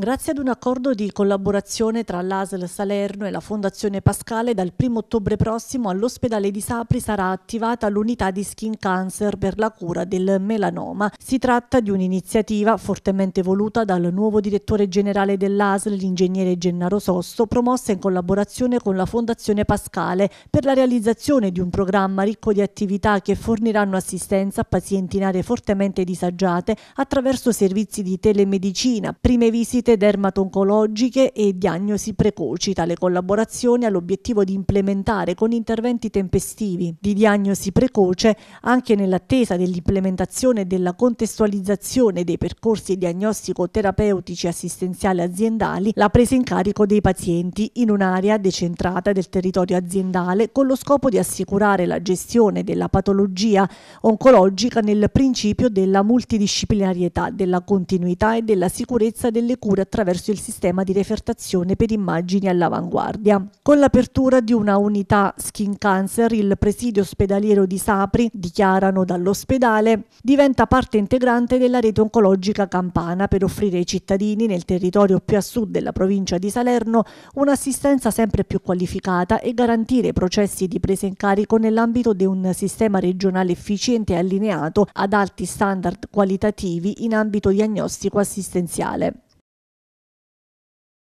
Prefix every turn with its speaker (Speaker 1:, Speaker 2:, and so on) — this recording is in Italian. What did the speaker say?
Speaker 1: Grazie ad un accordo di collaborazione tra l'ASL Salerno e la Fondazione Pascale, dal 1 ottobre prossimo all'ospedale di Sapri sarà attivata l'unità di skin cancer per la cura del melanoma. Si tratta di un'iniziativa fortemente voluta dal nuovo direttore generale dell'ASL, l'ingegnere Gennaro Sosto, promossa in collaborazione con la Fondazione Pascale per la realizzazione di un programma ricco di attività che forniranno assistenza a pazienti in aree fortemente disagiate attraverso servizi di telemedicina, prime visite visite dermatoncologiche e diagnosi precoci. Tale collaborazione ha l'obiettivo di implementare con interventi tempestivi di diagnosi precoce, anche nell'attesa dell'implementazione e della contestualizzazione dei percorsi diagnostico-terapeutici assistenziali aziendali, la presa in carico dei pazienti in un'area decentrata del territorio aziendale con lo scopo di assicurare la gestione della patologia oncologica nel principio della multidisciplinarietà, della continuità e della sicurezza delle cure oppure attraverso il sistema di refertazione per immagini all'avanguardia. Con l'apertura di una unità skin cancer, il presidio ospedaliero di Sapri, dichiarano dall'ospedale, diventa parte integrante della rete oncologica campana per offrire ai cittadini nel territorio più a sud della provincia di Salerno un'assistenza sempre più qualificata e garantire processi di presa in carico nell'ambito di un sistema regionale efficiente e allineato ad alti standard qualitativi in ambito diagnostico assistenziale.